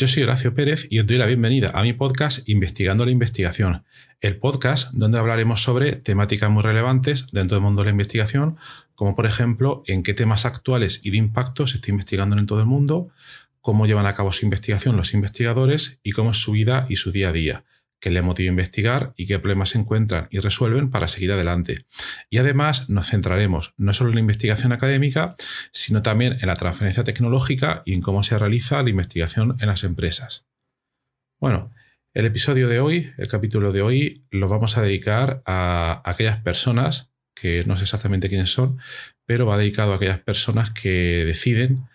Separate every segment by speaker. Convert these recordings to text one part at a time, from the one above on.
Speaker 1: Yo soy Horacio Pérez y os doy la bienvenida a mi podcast Investigando la Investigación, el podcast donde hablaremos sobre temáticas muy relevantes dentro del mundo de la investigación, como por ejemplo en qué temas actuales y de impacto se está investigando en todo el mundo, cómo llevan a cabo su investigación los investigadores y cómo es su vida y su día a día que le motiva a investigar y qué problemas se encuentran y resuelven para seguir adelante. Y además nos centraremos no solo en la investigación académica, sino también en la transferencia tecnológica y en cómo se realiza la investigación en las empresas. Bueno, el episodio de hoy, el capítulo de hoy, lo vamos a dedicar a aquellas personas, que no sé exactamente quiénes son, pero va dedicado a aquellas personas que deciden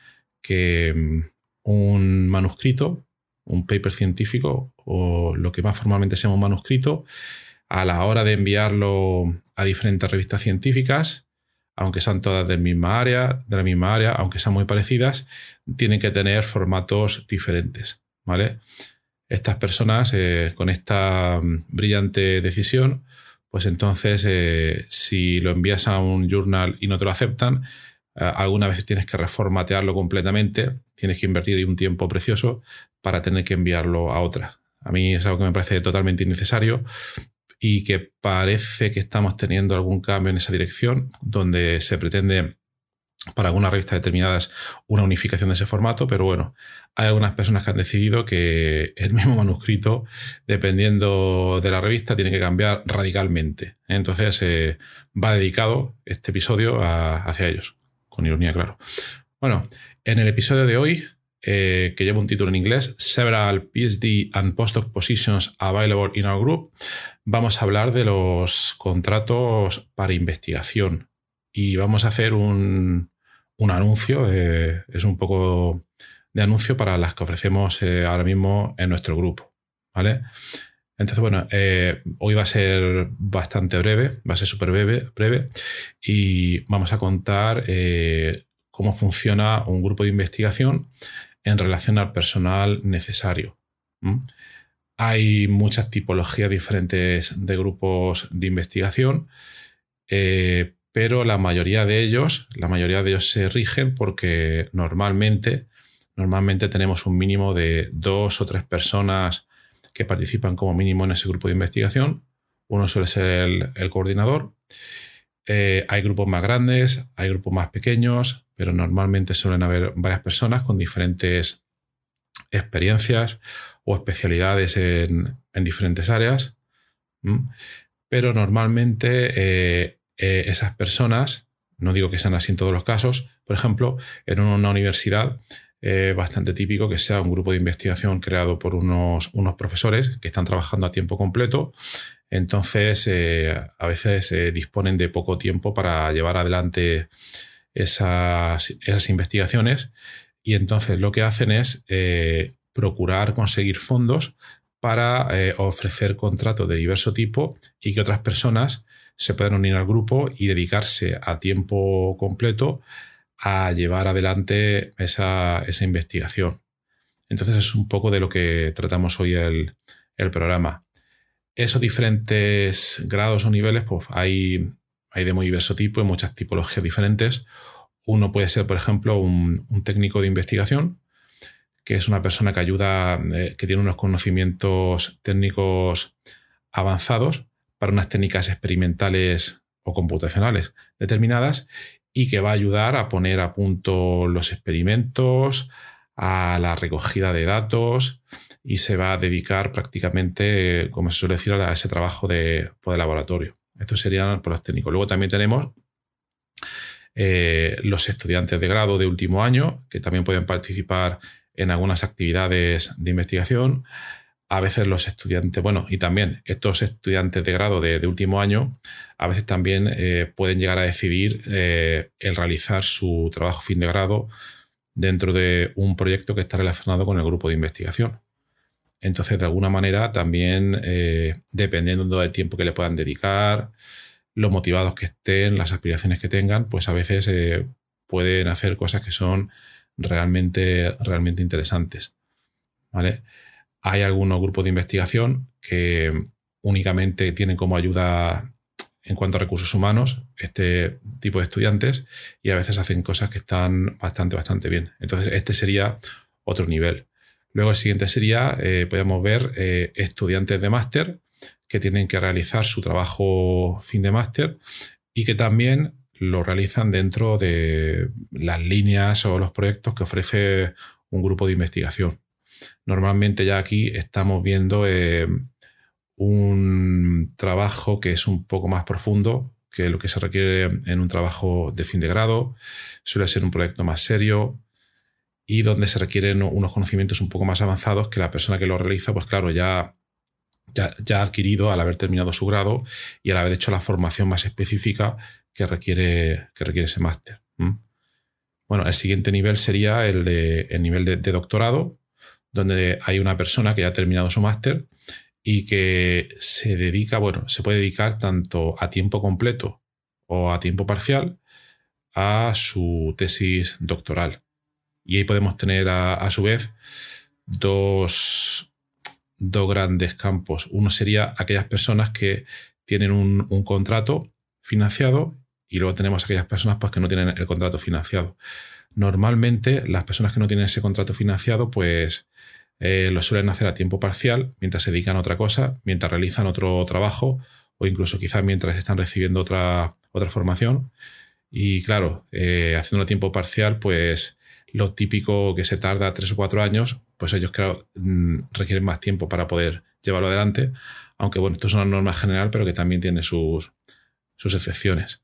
Speaker 1: que mm, un manuscrito un paper científico o lo que más formalmente sea un manuscrito, a la hora de enviarlo a diferentes revistas científicas, aunque sean todas del misma área, de la misma área, aunque sean muy parecidas, tienen que tener formatos diferentes, ¿vale? Estas personas eh, con esta mm, brillante decisión, pues entonces eh, si lo envías a un journal y no te lo aceptan, eh, algunas veces tienes que reformatearlo completamente, tienes que invertir un tiempo precioso para tener que enviarlo a otra. A mí es algo que me parece totalmente innecesario y que parece que estamos teniendo algún cambio en esa dirección, donde se pretende para algunas revistas determinadas una unificación de ese formato, pero bueno, hay algunas personas que han decidido que el mismo manuscrito, dependiendo de la revista, tiene que cambiar radicalmente. Entonces eh, va dedicado este episodio hacia ellos con ironía, claro. Bueno, en el episodio de hoy, eh, que lleva un título en inglés, Several PhD and Postdoc Positions Available in Our Group, vamos a hablar de los contratos para investigación y vamos a hacer un, anuncio, eh, es un poco de anuncio para las que ofrecemos eh, ahora mismo en nuestro grupo, ¿vale? Entonces, bueno, eh, hoy va a ser bastante breve, va a ser súper breve, breve, y vamos a contar eh, cómo funciona un grupo de investigación en relación al personal necesario. Hay muchas tipologías diferentes de grupos de investigación, eh, pero la mayoría de ellos, la mayoría de ellos se rigen porque normalmente, normalmente tenemos un mínimo de dos o tres personas que participan como mínimo en ese grupo de investigación. Uno suele ser el, coordinador. Eh, hay grupos más grandes, hay grupos más pequeños, pero normalmente suelen haber varias personas con diferentes experiencias o especialidades en, diferentes áreas. Pero normalmente eh, eh, esas personas, no digo que sean así en todos los casos, por ejemplo, en una universidad eh, bastante típico que sea un grupo de investigación creado por unos, profesores que están trabajando a tiempo completo. Entonces, eh, a veces eh, disponen de poco tiempo para llevar adelante esas, esas investigaciones. Y entonces lo que hacen es procurar conseguir fondos para ofrecer contratos de diverso tipo y que otras personas se puedan unir al grupo y dedicarse a tiempo completo a llevar adelante esa, investigación. Entonces es un poco de lo que tratamos hoy el, el programa. Esos diferentes grados o niveles, pues hay, hay de muy diverso tipo y muchas tipologías diferentes. Uno puede ser, por ejemplo, un, técnico de investigación, que es una persona que ayuda, eh, que tiene unos conocimientos técnicos avanzados para unas técnicas experimentales o computacionales determinadas y que va a ayudar a poner a punto los experimentos, a la recogida de datos y se va a dedicar prácticamente, como se suele decir, a ese trabajo de, pues, laboratorio. Estos serían por los técnicos. Luego también tenemos eh, los estudiantes de grado de último año, que también pueden participar en algunas actividades de investigación a veces los estudiantes, bueno, y también estos estudiantes de grado de, último año, a veces también eh, pueden llegar a decidir eh, el realizar su trabajo fin de grado dentro de un proyecto que está relacionado con el grupo de investigación. Entonces, de alguna manera, también eh, dependiendo del tiempo que le puedan dedicar, los motivados que estén, las aspiraciones que tengan, pues a veces pueden hacer cosas que son realmente, realmente interesantes. ¿Vale? Hay algunos grupos de investigación que únicamente tienen como ayuda en cuanto a recursos humanos este tipo de estudiantes y a veces hacen cosas que están bastante, bastante bien. Entonces, este sería otro nivel. Luego el siguiente sería, eh, podemos ver, eh, estudiantes de máster que tienen que realizar su trabajo fin de máster y que también lo realizan dentro de las líneas o los proyectos que ofrece un grupo de investigación normalmente ya aquí estamos viendo eh, un trabajo que es un poco más profundo que lo que se requiere en un trabajo de fin de grado. Suele ser un proyecto más serio y donde se requieren unos conocimientos un poco más avanzados que la persona que lo realiza, pues claro, ya, ya, ha adquirido al haber terminado su grado y al haber hecho la formación más específica que requiere, que requiere ese máster. Bueno, el siguiente nivel sería el, nivel de doctorado, donde hay una persona que ya ha terminado su máster y que se dedica, bueno, se puede dedicar tanto a tiempo completo o a tiempo parcial a su tesis doctoral. Y ahí podemos tener a, su vez dos, grandes campos. Uno sería aquellas personas que tienen un, contrato financiado y luego tenemos aquellas personas pues, que no tienen el contrato financiado. Normalmente las personas que no tienen ese contrato financiado pues eh, lo suelen hacer a tiempo parcial mientras se dedican a otra cosa, mientras realizan otro trabajo o incluso quizás mientras están recibiendo otra, otra formación. Y claro, eh, haciendo a tiempo parcial pues lo típico que se tarda tres o cuatro años, pues ellos claro, mm, requieren más tiempo para poder llevarlo adelante. Aunque bueno, esto es una norma general, pero que también tiene sus, sus excepciones.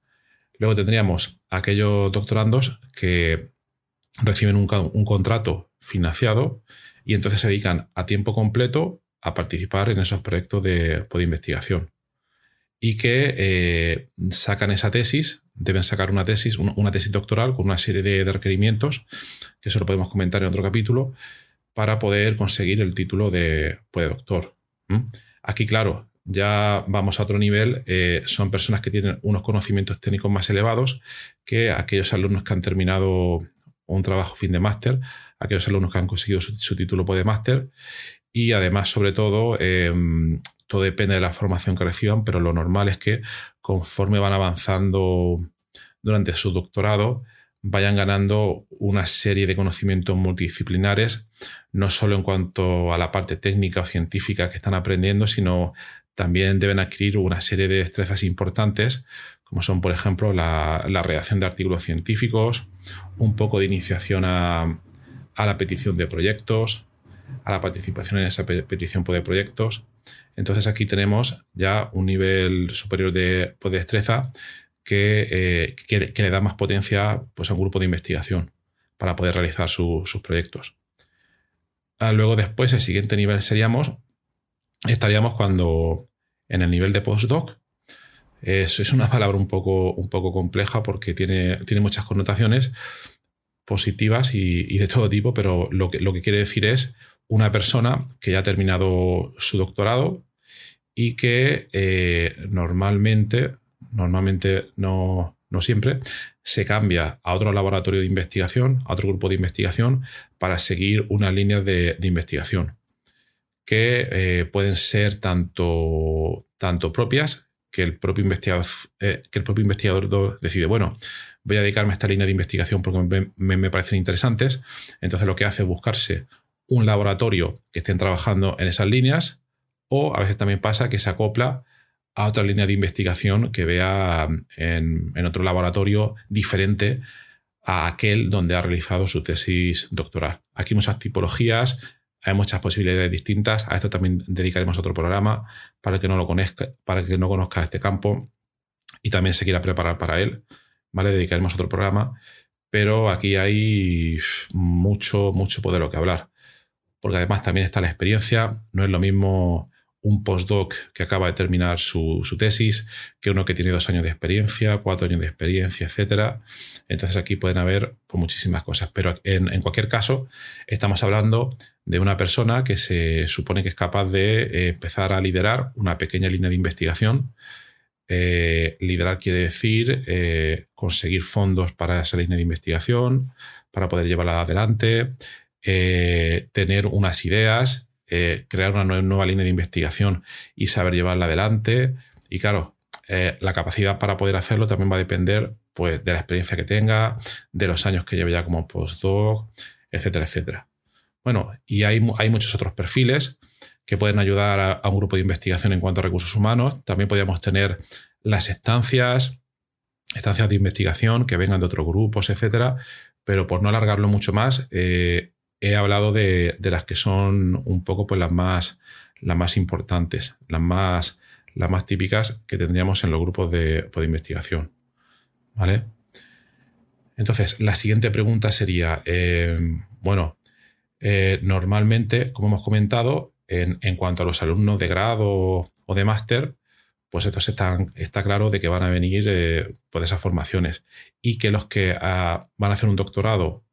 Speaker 1: Luego tendríamos aquellos doctorandos que reciben un, contrato financiado y entonces se dedican a tiempo completo a participar en esos proyectos de, pues, investigación y que eh, sacan esa tesis, deben sacar una tesis, una, tesis doctoral con una serie de, requerimientos, que eso lo podemos comentar en otro capítulo, para poder conseguir el título de, pues, doctor. Aquí, claro, ya vamos a otro nivel, eh, son personas que tienen unos conocimientos técnicos más elevados que aquellos alumnos que han terminado un trabajo fin de máster, aquellos alumnos que han conseguido su, título pues de máster. Y además, sobre todo, em, todo depende de la formación que reciban, pero lo normal es que conforme van avanzando durante su doctorado, vayan ganando una serie de conocimientos multidisciplinares, no solo en cuanto a la parte técnica o científica que están aprendiendo, sino también deben adquirir una serie de destrezas importantes como son, por ejemplo, la, redacción de artículos científicos, un poco de iniciación a, la petición de proyectos, a la participación en esa petición de proyectos. Entonces aquí tenemos ya un nivel superior de, pues, destreza eh, que, le da más potencia pues, a un grupo de investigación para poder realizar sus proyectos. Ah, luego después, el siguiente nivel seríamos, estaríamos cuando en el nivel de postdoc, es, es, una palabra un poco, un poco compleja porque tiene, tiene muchas connotaciones positivas y, de todo tipo, pero lo que, quiere decir es una persona que ya ha terminado su doctorado y que eh, normalmente, normalmente no, siempre, se cambia a otro laboratorio de investigación, a otro grupo de investigación, para seguir una línea de, investigación que eh, pueden ser tanto, tanto propias que el propio investigador, eh, que el propio investigador decide, bueno, voy a dedicarme a esta línea de investigación porque me, parecen interesantes. Entonces lo que hace es buscarse un laboratorio que estén trabajando en esas líneas o a veces también pasa que se acopla a otra línea de investigación que vea en, en otro laboratorio diferente a aquel donde ha realizado su tesis doctoral. Aquí muchas tipologías, hay muchas posibilidades distintas. A esto también dedicaremos otro programa para que no lo conozca, para que no conozca este campo y también se quiera preparar para él. ¿Vale? Dedicaremos otro programa. Pero aquí hay mucho, mucho poder lo que hablar. Porque además también está la experiencia. No es lo mismo un postdoc que acaba de terminar su, tesis, que uno que tiene dos años de experiencia, cuatro años de experiencia, etcétera. Entonces aquí pueden haber pues, muchísimas cosas. Pero en, cualquier caso, estamos hablando de una persona que se supone que es capaz de eh, empezar a liderar una pequeña línea de investigación. Eh, liderar quiere decir eh, conseguir fondos para esa línea de investigación, para poder llevarla adelante, tener unas ideas eh, crear una nueva, línea de investigación y saber llevarla adelante. Y claro, eh, la capacidad para poder hacerlo también va a depender pues, de la experiencia que tenga, de los años que lleve ya como postdoc, etcétera, etcétera. Bueno, y hay, muchos otros perfiles que pueden ayudar a, un grupo de investigación en cuanto a recursos humanos. También podríamos tener las estancias, estancias de investigación que vengan de otros grupos, etcétera. Pero por no alargarlo mucho más, eh, he hablado de, las que son un poco pues, las, más, las más importantes, las más, las más típicas que tendríamos en los grupos de, pues, investigación. ¿Vale? Entonces, la siguiente pregunta sería, eh, bueno, eh, normalmente, como hemos comentado, en, cuanto a los alumnos de grado o de máster, pues esto está claro de que van a venir eh, por pues, esas formaciones y que los que ah, van a hacer un doctorado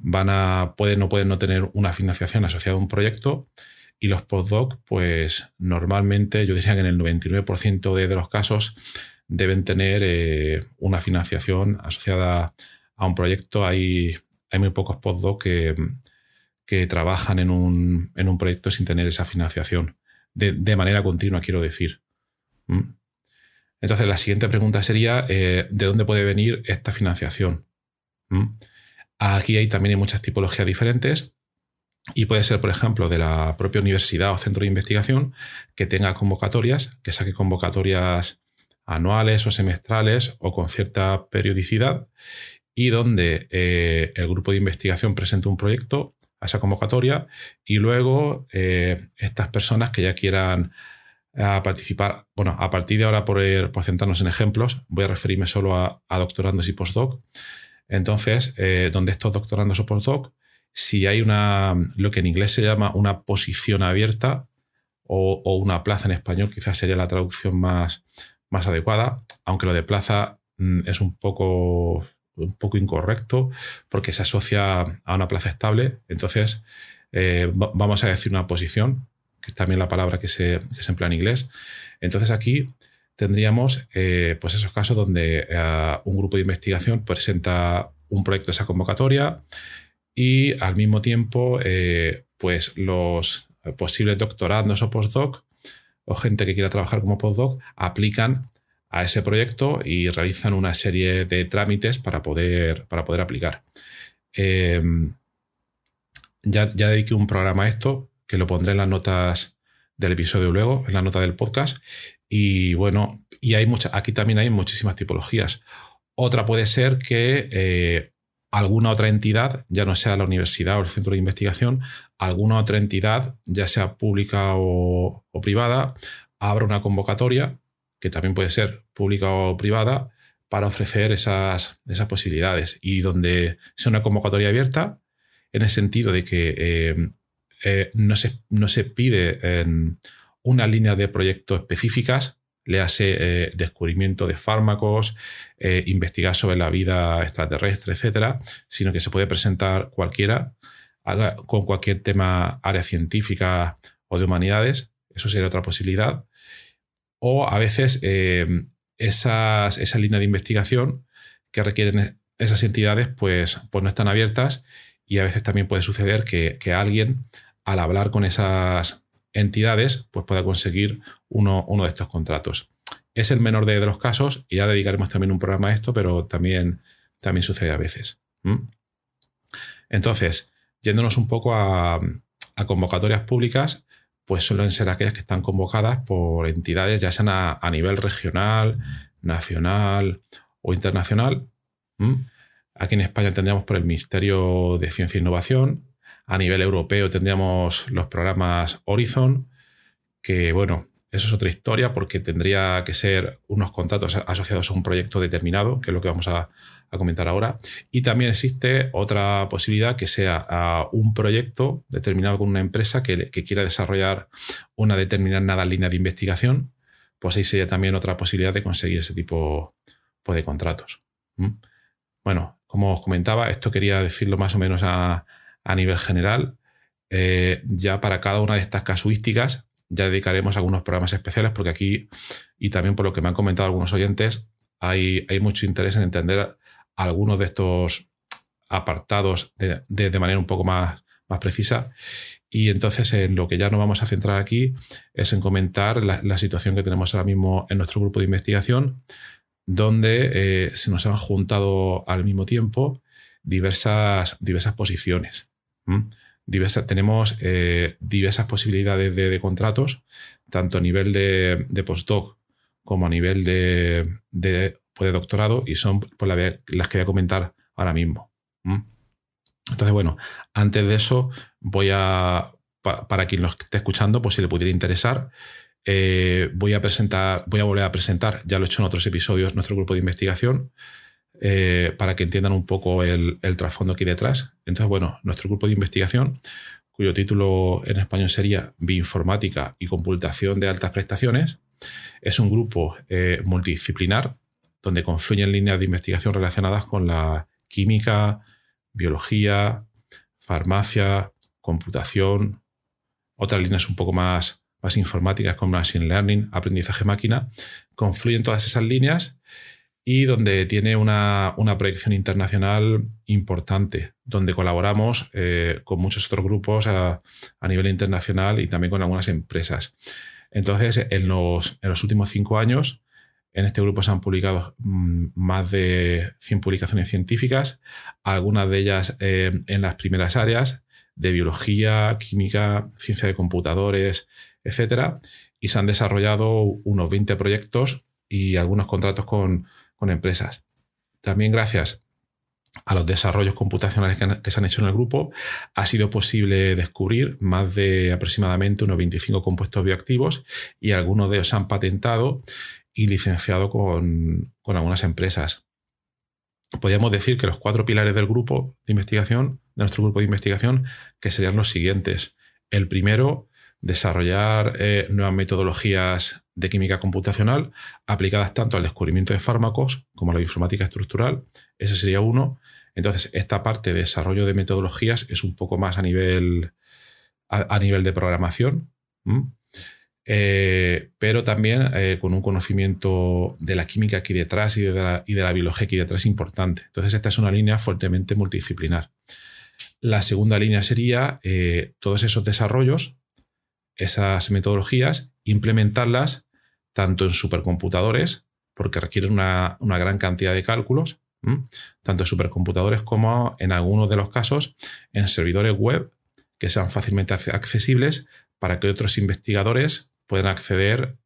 Speaker 1: van a, pueden o pueden no tener una financiación asociada a un proyecto y los postdocs, pues normalmente yo diría que en el 99% de, los casos deben tener eh, una financiación asociada a un proyecto. Hay, hay muy pocos postdocs que, que trabajan en un, proyecto sin tener esa financiación, de, manera continua, quiero decir. ¿Mm? Entonces, la siguiente pregunta sería, eh, ¿de dónde puede venir esta financiación? ¿Mm? Aquí también hay muchas tipologías diferentes y puede ser, por ejemplo, de la propia universidad o centro de investigación que tenga convocatorias, que saque convocatorias anuales o semestrales o con cierta periodicidad y donde eh, el grupo de investigación presente un proyecto a esa convocatoria y luego eh, estas personas que ya quieran eh, participar, bueno, a partir de ahora por, por centrarnos en ejemplos, voy a referirme solo a, a doctorandos y postdoc, entonces, eh, donde estos doctorando o postdoc, si hay una, lo que en inglés se llama una posición abierta o, una plaza en español, quizás sería la traducción más, más adecuada, aunque lo de plaza mm, es un poco, un poco incorrecto porque se asocia a una plaza estable. Entonces, eh, vamos a decir una posición, que es también la palabra que se, que se emplea en inglés. Entonces, aquí tendríamos eh, pues esos casos donde eh, un grupo de investigación presenta un proyecto de esa convocatoria y al mismo tiempo eh, pues los posibles doctorados o postdoc o gente que quiera trabajar como postdoc aplican a ese proyecto y realizan una serie de trámites para poder, para poder aplicar. Em, ya, ya dediqué un programa a esto, que lo pondré en las notas del episodio luego, en la nota del podcast, y bueno, y hay mucha, aquí también hay muchísimas tipologías. Otra puede ser que eh, alguna otra entidad, ya no sea la universidad o el centro de investigación, alguna otra entidad, ya sea pública o, privada, abra una convocatoria, que también puede ser pública o privada, para ofrecer esas, esas posibilidades. Y donde sea una convocatoria abierta, en el sentido de que eh, eh, no, se, no, se, pide en una línea de proyectos específicas, le hace eh, descubrimiento de fármacos, eh, investigar sobre la vida extraterrestre, etcétera, sino que se puede presentar cualquiera con cualquier tema, área científica o de humanidades. Eso sería otra posibilidad. O a veces eh, esas, esa línea de investigación que requieren esas entidades pues, pues no están abiertas y a veces también puede suceder que, que alguien al hablar con esas entidades, pues pueda conseguir uno, de estos contratos. Es el menor de, los casos y ya dedicaremos también un programa a esto, pero también, también sucede a veces. Entonces, yéndonos un poco a, convocatorias públicas, pues suelen ser aquellas que están convocadas por entidades, ya sean a, nivel regional, nacional o internacional. Aquí en España tendríamos por el Ministerio de Ciencia e Innovación, a nivel europeo tendríamos los programas Horizon, que bueno, eso es otra historia porque tendría que ser unos contratos asociados a un proyecto determinado, que es lo que vamos a, comentar ahora. Y también existe otra posibilidad que sea un proyecto determinado con una empresa que, quiera desarrollar una determinada línea de investigación. Pues ahí sería también otra posibilidad de conseguir ese tipo pues, de contratos. Bueno, como os comentaba, esto quería decirlo más o menos a, a nivel general. Eh, ya para cada una de estas casuísticas ya dedicaremos algunos programas especiales porque aquí, y también por lo que me han comentado algunos oyentes, hay, hay mucho interés en entender algunos de estos apartados de, manera un poco más, más precisa. Y entonces en lo que ya nos vamos a centrar aquí es en comentar la, situación que tenemos ahora mismo en nuestro grupo de investigación, donde eh, se nos han juntado al mismo tiempo diversas, diversas posiciones tenemos eh, diversas posibilidades de, contratos, tanto a nivel de, postdoc como a nivel de, pues, doctorado, y son las que voy a comentar ahora mismo. Entonces, bueno, antes de eso, voy a, para quien nos esté escuchando, pues si le pudiera interesar, eh, voy a presentar, voy a volver a presentar, ya lo he hecho en otros episodios, nuestro grupo de investigación. Eh, para que entiendan un poco el, trasfondo que hay detrás. Entonces, bueno, nuestro grupo de investigación, cuyo título en español sería Bioinformática y Computación de Altas Prestaciones, es un grupo eh, multidisciplinar donde confluyen líneas de investigación relacionadas con la química, biología, farmacia, computación, otras líneas un poco más, más informáticas como Machine Learning, aprendizaje máquina, confluyen todas esas líneas y donde tiene una, proyección internacional importante, donde colaboramos eh, con muchos otros grupos a, nivel internacional y también con algunas empresas. Entonces, en los, últimos cinco años, en este grupo se han publicado mm, más de 100 publicaciones científicas, algunas de ellas eh, en las primeras áreas de biología, química, ciencia de computadores, etc. Y se han desarrollado unos 20 proyectos y algunos contratos con, con empresas. También gracias a los desarrollos computacionales que, se han hecho en el grupo, ha sido posible descubrir más de aproximadamente unos 25 compuestos bioactivos y algunos de ellos se han patentado y licenciado con, algunas empresas. Podríamos decir que los cuatro pilares del grupo de investigación, de nuestro grupo de investigación, que serían los siguientes. El primero, desarrollar eh, nuevas metodologías de química computacional aplicadas tanto al descubrimiento de fármacos como a la informática estructural. Ese sería uno. Entonces, esta parte de desarrollo de metodologías es un poco más a nivel, a, nivel de programación, eh, pero también eh, con un conocimiento de la química aquí detrás y de, la, biología aquí detrás importante. Entonces, esta es una línea fuertemente multidisciplinar. La segunda línea sería eh, todos esos desarrollos, esas metodologías, implementarlas tanto en supercomputadores, porque requieren una, gran cantidad de cálculos, tanto en supercomputadores como en algunos de los casos en servidores web que sean fácilmente accesibles para que otros investigadores puedan acceder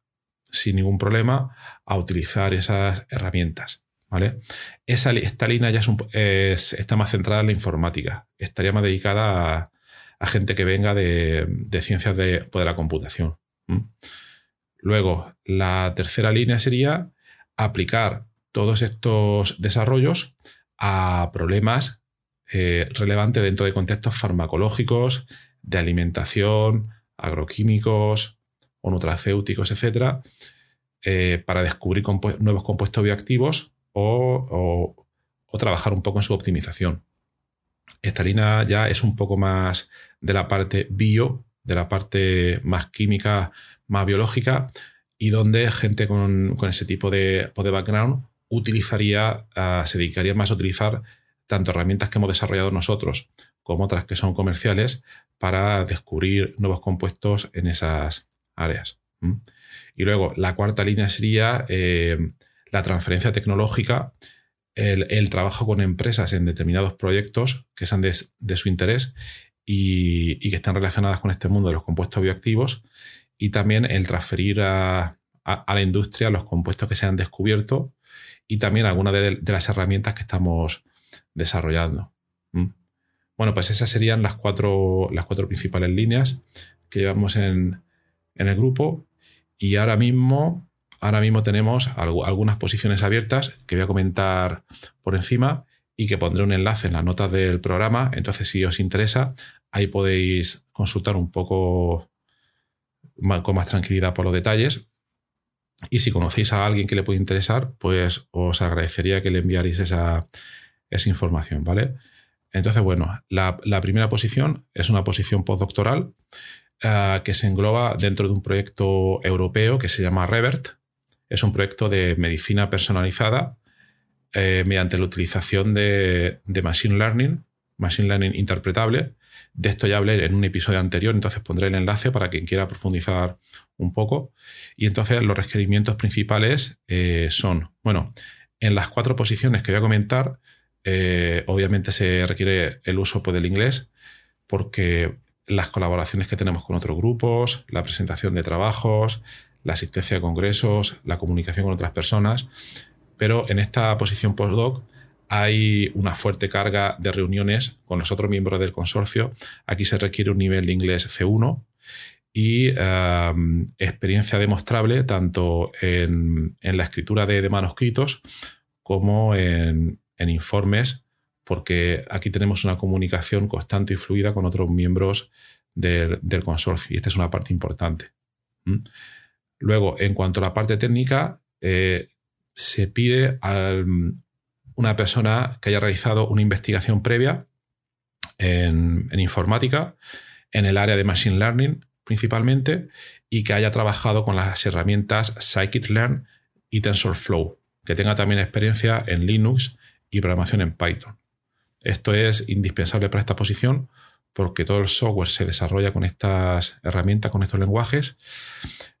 Speaker 1: sin ningún problema a utilizar esas herramientas. ¿vale? esta línea ya es está más centrada en la informática, estaría más dedicada a, gente que venga de, ciencias pues, de, la computación. Luego, la tercera línea sería aplicar todos estos desarrollos a problemas eh, relevantes dentro de contextos farmacológicos, de alimentación, agroquímicos, o nutracéuticos, etcétera, eh, para descubrir nuevos compuestos bioactivos o, trabajar un poco en su optimización. Esta línea ya es un poco más de la parte bio, de la parte más química, más biológica y donde gente con, ese tipo de, background utilizaría, ah, se dedicaría más a utilizar tanto herramientas que hemos desarrollado nosotros como otras que son comerciales para descubrir nuevos compuestos en esas áreas. Y luego la cuarta línea sería eh, la transferencia tecnológica, el, trabajo con empresas en determinados proyectos que sean de, su interés y, y, que están relacionadas con este mundo de los compuestos bioactivos y también el transferir a, la industria los compuestos que se han descubierto y también algunas de, las herramientas que estamos desarrollando. Bueno, pues esas serían las cuatro, las cuatro principales líneas que llevamos en, el grupo y ahora mismo, ahora mismo tenemos algunas posiciones abiertas que voy a comentar por encima y que pondré un enlace en las notas del programa. Entonces, si os interesa, ahí podéis consultar un poco con más tranquilidad por los detalles. Y si conocéis a alguien que le puede interesar, pues os agradecería que le enviaréis esa, esa información, ¿vale? Entonces, bueno, la, primera posición es una posición postdoctoral eh, que se engloba dentro de un proyecto europeo que se llama REVERT. Es un proyecto de medicina personalizada eh, mediante la utilización de, de Machine Learning, Machine Learning interpretable, de esto ya hablé en un episodio anterior, entonces pondré el enlace para quien quiera profundizar un poco. Y entonces los requerimientos principales eh, son, bueno, en las cuatro posiciones que voy a comentar, eh, obviamente se requiere el uso pues, del inglés porque las colaboraciones que tenemos con otros grupos, la presentación de trabajos, la asistencia a congresos, la comunicación con otras personas, pero en esta posición postdoc hay una fuerte carga de reuniones con los otros miembros del consorcio. Aquí se requiere un nivel de inglés C1 y em, experiencia demostrable tanto en, la escritura de, manuscritos como en, informes, porque aquí tenemos una comunicación constante y fluida con otros miembros del, consorcio y esta es una parte importante. Luego, en cuanto a la parte técnica, eh, se pide al, una persona que haya realizado una investigación previa en, informática, en el área de Machine Learning principalmente, y que haya trabajado con las herramientas scikit-learn y TensorFlow, que tenga también experiencia en Linux y programación en Python. Esto es indispensable para esta posición porque todo el software se desarrolla con estas herramientas, con estos lenguajes.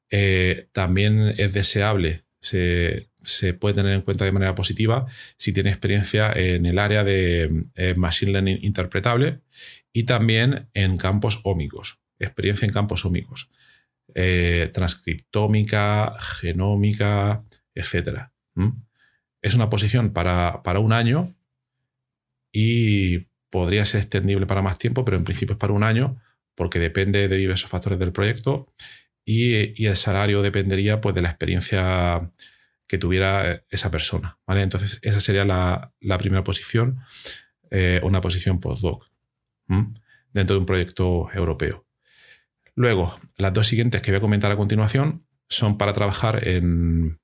Speaker 1: Eh, también es deseable se, se puede tener en cuenta de manera positiva si tiene experiencia en el área de eh, Machine Learning interpretable y también en campos ómicos, experiencia en campos ómicos, eh, transcriptómica, genómica, etc. Es una posición para, un año y podría ser extendible para más tiempo, pero en principio es para un año porque depende de diversos factores del proyecto y, el salario dependería pues, de la experiencia que tuviera eh, esa persona. ¿vale? Entonces, esa sería la, primera posición, eh, una posición postdoc dentro de un proyecto europeo. Luego, las dos siguientes que voy a comentar a continuación son para trabajar en,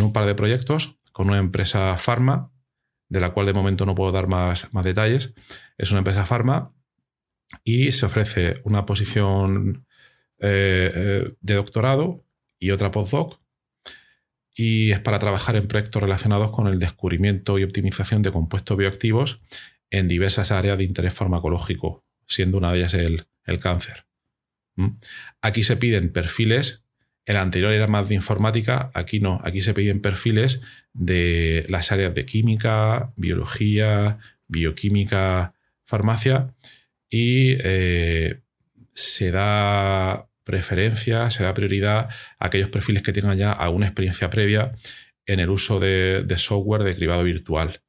Speaker 1: un par de proyectos con una empresa pharma, de la cual de momento no puedo dar más, detalles. Es una empresa pharma y se ofrece una posición eh, de doctorado y otra postdoc y es para trabajar en proyectos relacionados con el descubrimiento y optimización de compuestos bioactivos en diversas áreas de interés farmacológico, siendo una de ellas el, cáncer. ¿Mm? Aquí se piden perfiles, el anterior era más de informática, aquí no, aquí se piden perfiles de las áreas de química, biología, bioquímica, farmacia y eh, se da preferencia, se da prioridad a aquellos perfiles que tengan ya alguna experiencia previa en el uso de, software de cribado virtual,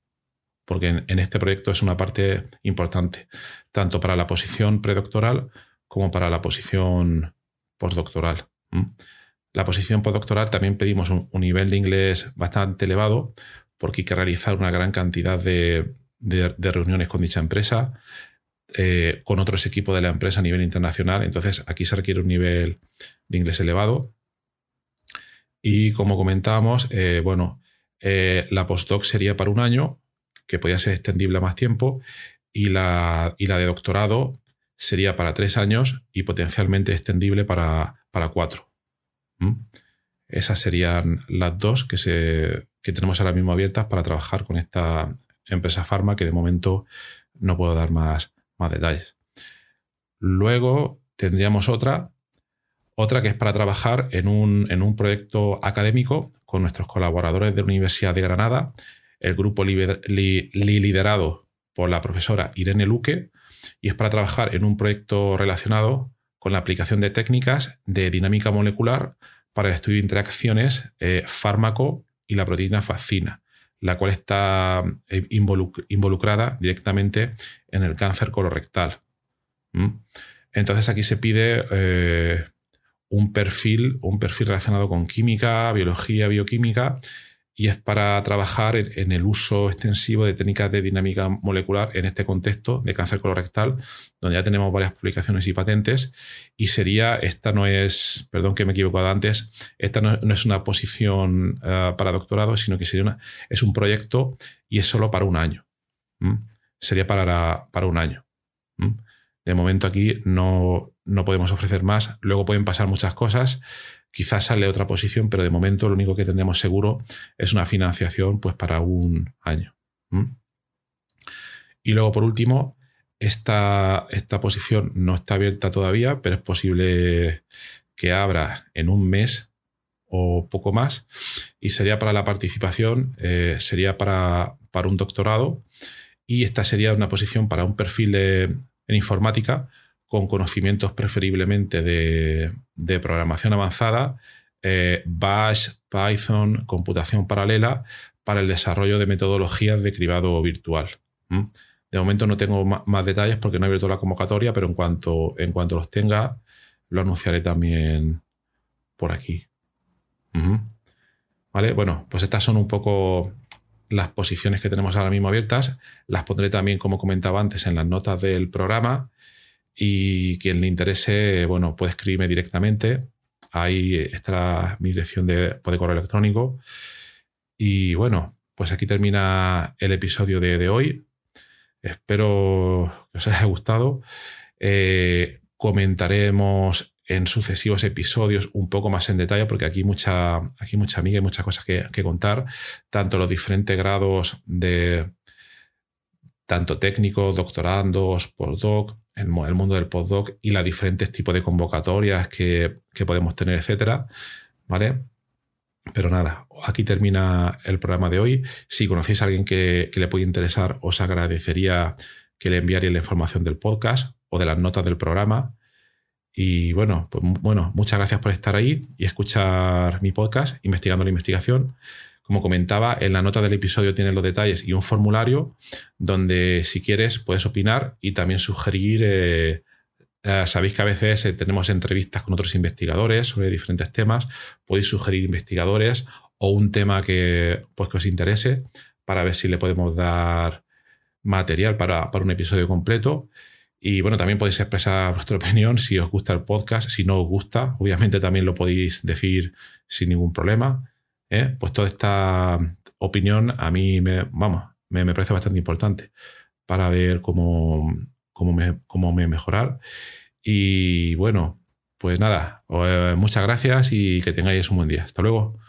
Speaker 1: porque en, este proyecto es una parte importante, tanto para la posición predoctoral como para la posición postdoctoral. La posición postdoctoral también pedimos un, nivel de inglés bastante elevado, porque hay que realizar una gran cantidad de reuniones con dicha empresa, eh, con otros equipos de la empresa a nivel internacional. Entonces, aquí se requiere un nivel de inglés elevado. Y como comentábamos, eh, bueno, eh, la postdoc sería para un año, que podía ser extendible a más tiempo, y la, la de doctorado sería para tres años y potencialmente extendible para, para cuatro. ¿Mm? Esas serían las dos que, se, que tenemos ahora mismo abiertas para trabajar con esta empresa farma que de momento no puedo dar más, más detalles. Luego tendríamos otra, otra que es para trabajar en un, proyecto académico con nuestros colaboradores de la Universidad de Granada, el grupo liderado por la profesora Irene Luque, y es para trabajar en un proyecto relacionado con la aplicación de técnicas de dinámica molecular para el estudio de interacciones eh, fármaco y la proteína fascina la cual está eh, involucrada directamente en el cáncer colorectal. Entonces aquí se pide eh, un, perfil, un perfil relacionado con química, biología, bioquímica, y es para trabajar en, el uso extensivo de técnicas de dinámica molecular en este contexto de cáncer colorectal, donde ya tenemos varias publicaciones y patentes, y sería, esta no es, perdón que me he equivocado antes, esta no, es una posición eh, para doctorado, sino que sería es un proyecto y es solo para un año. Sería para, para un año. De momento aquí no, no podemos ofrecer más. Luego pueden pasar muchas cosas. Quizás sale otra posición, pero de momento lo único que tendremos seguro es una financiación pues, para un año. Y luego, por último, esta, esta posición no está abierta todavía, pero es posible que abra en un mes o poco más. Y sería para la participación, eh, sería para, para un doctorado. Y esta sería una posición para un perfil en informática con conocimientos preferiblemente de, programación avanzada, eh, Bash, Python, computación paralela, para el desarrollo de metodologías de cribado virtual. De momento no tengo más detalles porque no he abierto la convocatoria, pero en cuanto, en cuanto los tenga, lo anunciaré también por aquí. ¿Vale? Bueno, pues estas son un poco las posiciones que tenemos ahora mismo abiertas. Las pondré también, como comentaba antes, en las notas del programa y quien le interese, bueno, puede escribirme directamente. Ahí está mi dirección de, pues, correo electrónico. Y bueno, pues aquí termina el episodio de, hoy. Espero que os haya gustado. Eh, comentaremos en sucesivos episodios un poco más en detalle, porque aquí mucha, aquí mucha amiga y muchas cosas que, que, contar, tanto los diferentes grados de tanto técnico doctorandos, postdoc, el, mundo del postdoc y los diferentes tipos de convocatorias que, podemos tener, etcétera. ¿Vale? Pero nada, aquí termina el programa de hoy. Si conocéis a alguien que, le puede interesar, os agradecería que le enviaría la información del podcast o de las notas del programa. Y bueno, pues bueno, muchas gracias por estar ahí y escuchar mi podcast, Investigando la Investigación. Como comentaba, en la nota del episodio tienen los detalles y un formulario donde si quieres puedes opinar y también sugerir... Eh, eh, sabéis que a veces eh, tenemos entrevistas con otros investigadores sobre diferentes temas. Podéis sugerir investigadores o un tema pues, que, os interese para ver si le podemos dar material para, para un episodio completo. Y bueno, también podéis expresar vuestra opinión si os gusta el podcast, si no os gusta, obviamente también lo podéis decir sin ningún problema. ¿eh? pues toda esta opinión a mí me, vamos, me, parece bastante importante para ver cómo, cómo, me, cómo me mejorar. Y bueno, pues nada, eh, muchas gracias y que tengáis un buen día. Hasta luego.